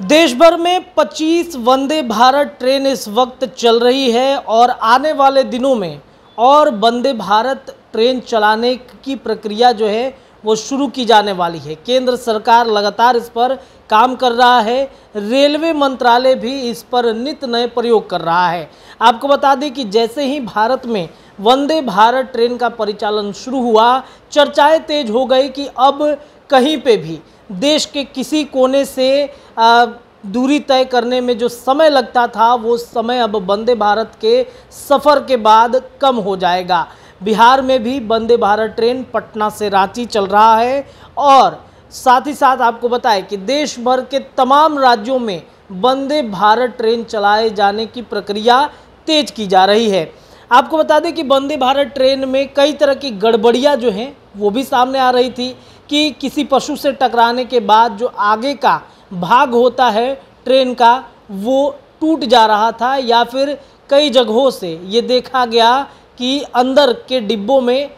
देश भर में 25 वंदे भारत ट्रेन इस वक्त चल रही है और आने वाले दिनों में और वंदे भारत ट्रेन चलाने की प्रक्रिया जो है वो शुरू की जाने वाली है केंद्र सरकार लगातार इस पर काम कर रहा है रेलवे मंत्रालय भी इस पर नित नए प्रयोग कर रहा है आपको बता दें कि जैसे ही भारत में वंदे भारत ट्रेन का परिचालन शुरू हुआ चर्चाएं तेज हो गई कि अब कहीं पे भी देश के किसी कोने से आ, दूरी तय करने में जो समय लगता था वो समय अब वंदे भारत के सफ़र के बाद कम हो जाएगा बिहार में भी वंदे भारत ट्रेन पटना से रांची चल रहा है और साथ ही साथ आपको बताएं कि देश भर के तमाम राज्यों में वंदे भारत ट्रेन चलाए जाने की प्रक्रिया तेज की जा रही है आपको बता दें कि वंदे भारत ट्रेन में कई तरह की गड़बड़ियाँ जो हैं वो भी सामने आ रही थी कि किसी पशु से टकराने के बाद जो आगे का भाग होता है ट्रेन का वो टूट जा रहा था या फिर कई जगहों से ये देखा गया कि अंदर के डिब्बों में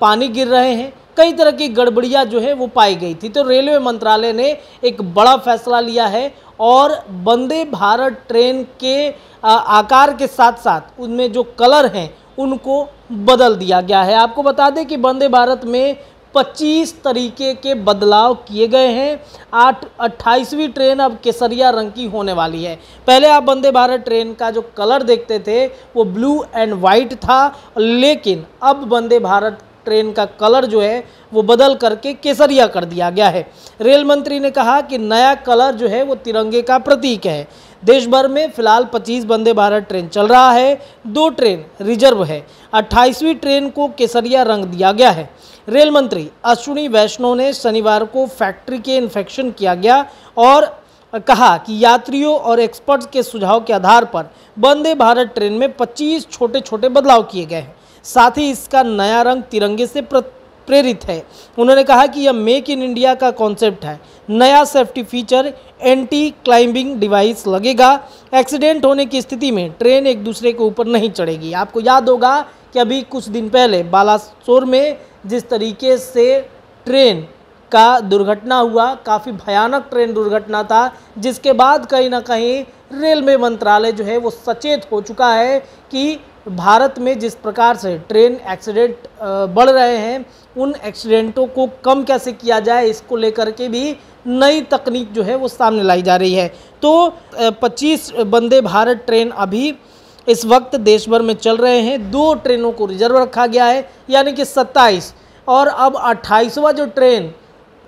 पानी गिर रहे हैं कई तरह की गड़बड़ियाँ जो है वो पाई गई थी तो रेलवे मंत्रालय ने एक बड़ा फैसला लिया है और वंदे भारत ट्रेन के आकार के साथ साथ उनमें जो कलर हैं उनको बदल दिया गया है आपको बता दें कि वंदे भारत में 25 तरीके के बदलाव किए गए हैं आठ अट्ठाईसवीं ट्रेन अब केसरिया रंग की होने वाली है पहले आप वंदे भारत ट्रेन का जो कलर देखते थे वो ब्लू एंड वाइट था लेकिन अब वंदे भारत ट्रेन का कलर जो है वो बदल करके केसरिया कर दिया गया है रेल मंत्री ने कहा कि नया कलर जो है वो तिरंगे का प्रतीक है देश भर में फिलहाल 25 वंदे भारत ट्रेन चल रहा है दो ट्रेन रिजर्व है 28वीं ट्रेन को केसरिया रंग दिया गया है रेल मंत्री अश्विनी वैष्णव ने शनिवार को फैक्ट्री के इन्फेक्शन किया गया और कहा कि यात्रियों और एक्सपर्ट्स के सुझाव के आधार पर वंदे भारत ट्रेन में 25 छोटे छोटे बदलाव किए गए हैं साथ ही इसका नया रंग तिरंगे से प्रेरित है उन्होंने कहा कि यह मेक इन इंडिया का कॉन्सेप्ट है नया safety feature anti climbing device लगेगा एक्सीडेंट होने की स्थिति में ट्रेन एक दूसरे के ऊपर नहीं चढ़ेगी आपको याद होगा कि अभी कुछ दिन पहले बालासोर में जिस तरीके से ट्रेन का दुर्घटना हुआ काफ़ी भयानक ट्रेन दुर्घटना था जिसके बाद कहीं ना कहीं रेलवे मंत्रालय जो है वो सचेत हो चुका है कि भारत में जिस प्रकार से ट्रेन एक्सीडेंट बढ़ रहे हैं उन एक्सीडेंटों को कम कैसे किया जाए इसको लेकर के भी नई तकनीक जो है वो सामने लाई जा रही है तो 25 वंदे भारत ट्रेन अभी इस वक्त देश भर में चल रहे हैं दो ट्रेनों को रिजर्व रखा गया है यानी कि 27 और अब अट्ठाईसवा जो ट्रेन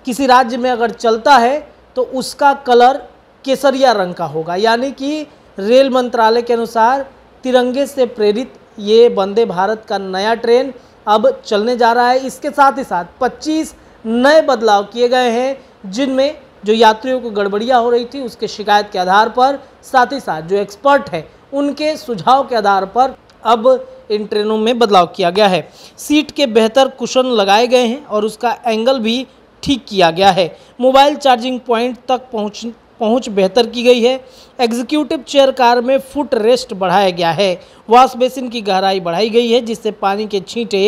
किसी राज्य में अगर चलता है तो उसका कलर केसरिया रंग का होगा यानी कि रेल मंत्रालय के अनुसार तिरंगे से प्रेरित ये वंदे भारत का नया ट्रेन अब चलने जा रहा है इसके साथ ही साथ 25 नए बदलाव किए गए हैं जिनमें जो यात्रियों को गड़बड़ियाँ हो रही थी उसके शिकायत के आधार पर साथ ही साथ जो एक्सपर्ट हैं उनके सुझाव के आधार पर अब इन ट्रेनों में बदलाव किया गया है सीट के बेहतर कुशन लगाए गए हैं और उसका एंगल भी ठीक किया गया है मोबाइल चार्जिंग पॉइंट तक पहुँच पहुंच बेहतर की गई है एग्जीक्यूटिव चेयर कार में फुट रेस्ट बढ़ाया गया है वॉश बेसिन की गहराई बढ़ाई गई है जिससे पानी के छींटे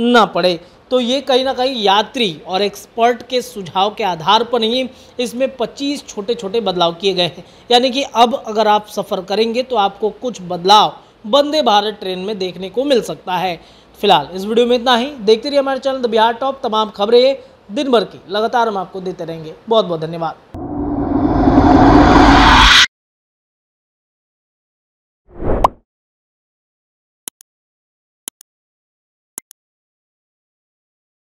न पड़े तो ये कहीं ना कहीं यात्री और एक्सपर्ट के सुझाव के आधार पर ही इसमें 25 छोटे छोटे बदलाव किए गए हैं यानी कि अब अगर आप सफ़र करेंगे तो आपको कुछ बदलाव वंदे भारत ट्रेन में देखने को मिल सकता है फिलहाल इस वीडियो में इतना ही देखते रहिए हमारे चैनल द बिहार टॉप तमाम खबरें दिन भर की लगातार हम आपको देते रहेंगे बहुत बहुत धन्यवाद